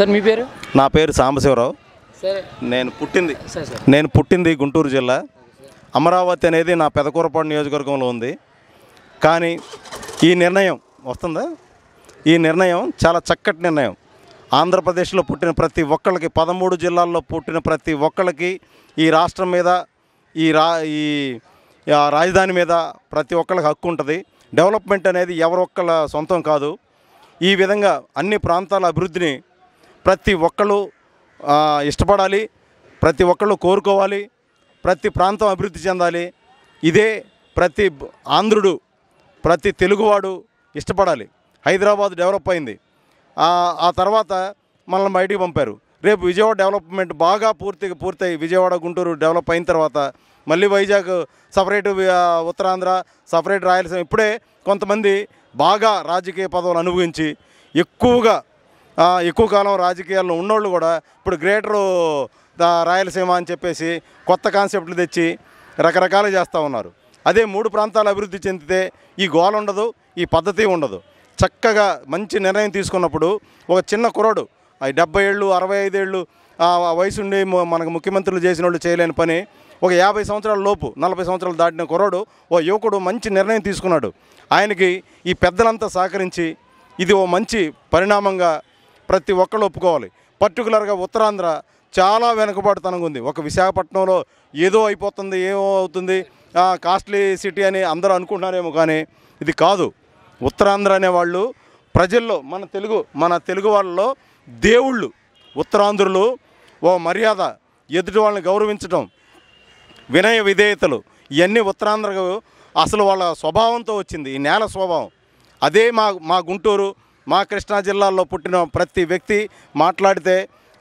sir మీ పేరు నా పేరు సాంబశివరావు నేను పుట్టింది నేను పుట్టింది గుంటూరు జిల్లా అమరావతి అనేది నా పెదకూరపాడు నియోజకవర్గంలో ఉంది కానీ ఈ నిర్ణయం వస్తుందా ఈ నిర్ణయం చాలా చక్కటి నిర్ణయం ఆంధ్రప్రదేశ్లో పుట్టిన ప్రతి ఒక్కళ్ళకి పదమూడు జిల్లాల్లో పుట్టిన ప్రతి ఒక్కళ్ళకి ఈ రాష్ట్రం మీద ఈ రా ఈ రాజధాని మీద ప్రతి ఒక్కళ్ళకి హక్కు ఉంటుంది డెవలప్మెంట్ అనేది ఎవరొక్కళ్ళ సొంతం కాదు ఈ విధంగా అన్ని ప్రాంతాల అభివృద్ధిని ప్రతి ఒక్కళ్ళు ఇష్టపడాలి ప్రతి ఒక్కళ్ళు కోరుకోవాలి ప్రతి ప్రాంతం అభివృద్ధి చెందాలి ఇదే ప్రతి ఆంధ్రుడు ప్రతి తెలుగువాడు ఇష్టపడాలి హైదరాబాద్ డెవలప్ అయింది ఆ తర్వాత మనల్ని బయటికి పంపారు రేపు విజయవాడ డెవలప్మెంట్ బాగా పూర్తిగా పూర్తయి విజయవాడ గుంటూరు డెవలప్ అయిన తర్వాత మళ్ళీ వైజాగ్ సపరేట్ ఉత్తరాంధ్ర సపరేట్ రాయలసీమ ఇప్పుడే కొంతమంది బాగా రాజకీయ పదవులు అనుభవించి ఎక్కువగా ఎక్కువ కాలం రాజకీయాల్లో ఉన్నోళ్ళు కూడా ఇప్పుడు గ్రేటరు రాయలసీమ అని చెప్పేసి కొత్త కాన్సెప్ట్లు తెచ్చి రకరకాలు చేస్తూ ఉన్నారు అదే మూడు ప్రాంతాలు అభివృద్ధి చెందితే ఈ గోల ఉండదు ఈ పద్ధతి ఉండదు చక్కగా మంచి నిర్ణయం తీసుకున్నప్పుడు ఒక చిన్న కురడు డెబ్బై ఏళ్ళు అరవై ఐదేళ్ళు వయసుండి మనకు ముఖ్యమంత్రులు చేసిన వాళ్ళు చేయలేని పని ఒక యాభై సంవత్సరాల లోపు నలభై సంవత్సరాలు దాటిన కురడు ఓ యువకుడు మంచి నిర్ణయం తీసుకున్నాడు ఆయనకి ఈ పెద్దలంతా సహకరించి ఇది ఓ మంచి పరిణామంగా ప్రతి ఒక్కళ్ళు ఒప్పుకోవాలి పర్టికులర్గా ఉత్తరాంధ్ర చాలా వెనుకబాటుతనంగా ఉంది ఒక విశాఖపట్నంలో ఏదో అయిపోతుంది ఏమో అవుతుంది కాస్ట్లీ సిటీ అని అందరూ అనుకుంటున్నారేమో కానీ ఇది కాదు ఉత్తరాంధ్ర అనేవాళ్ళు ప్రజల్లో మన తెలుగు మన తెలుగు వాళ్ళలో దేవుళ్ళు ఉత్తరాంధ్రులు ఓ మర్యాద ఎదుటి వాళ్ళని గౌరవించడం వినయ విధేయతలు ఇవన్నీ ఉత్తరాంధ్రకు అసలు వాళ్ళ స్వభావంతో వచ్చింది ఈ నేల స్వభావం అదే మా మా గుంటూరు మా కృష్ణా జిల్లాలో పుట్టిన ప్రతి వ్యక్తి మాట్లాడితే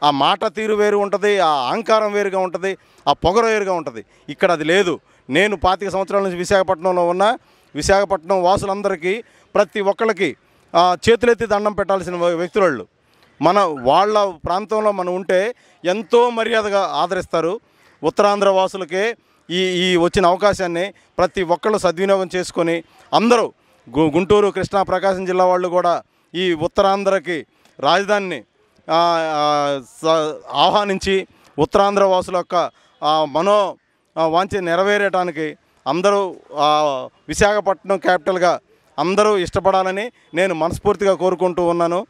ఆ మాట తీరు వేరు ఉంటుంది ఆ అహంకారం వేరుగా ఉంటుంది ఆ పొగర వేరుగా ఉంటుంది ఇక్కడ అది లేదు నేను పాతిక సంవత్సరాల నుంచి విశాఖపట్నంలో ఉన్న విశాఖపట్నం వాసులందరికీ ప్రతి ఒక్కళ్ళకి చేతులెత్తి దండం పెట్టాల్సిన వ్యక్తులు మన వాళ్ళ ప్రాంతంలో మనం ఉంటే ఎంతో మర్యాదగా ఆదరిస్తారు ఉత్తరాంధ్ర వాసులకే ఈ ఈ వచ్చిన అవకాశాన్ని ప్రతి ఒక్కళ్ళు సద్వినియోగం చేసుకొని అందరూ గుంటూరు కృష్ణా ప్రకాశం జిల్లా వాళ్ళు కూడా ఈ ఉత్తరాంధ్రకి రాజధానిని ఆహ్వానించి ఉత్తరాంధ్ర వాసుల యొక్క మనో వాంఛ నెరవేరటానికి అందరూ విశాఖపట్నం క్యాపిటల్గా అందరూ ఇష్టపడాలని నేను మనస్ఫూర్తిగా కోరుకుంటూ ఉన్నాను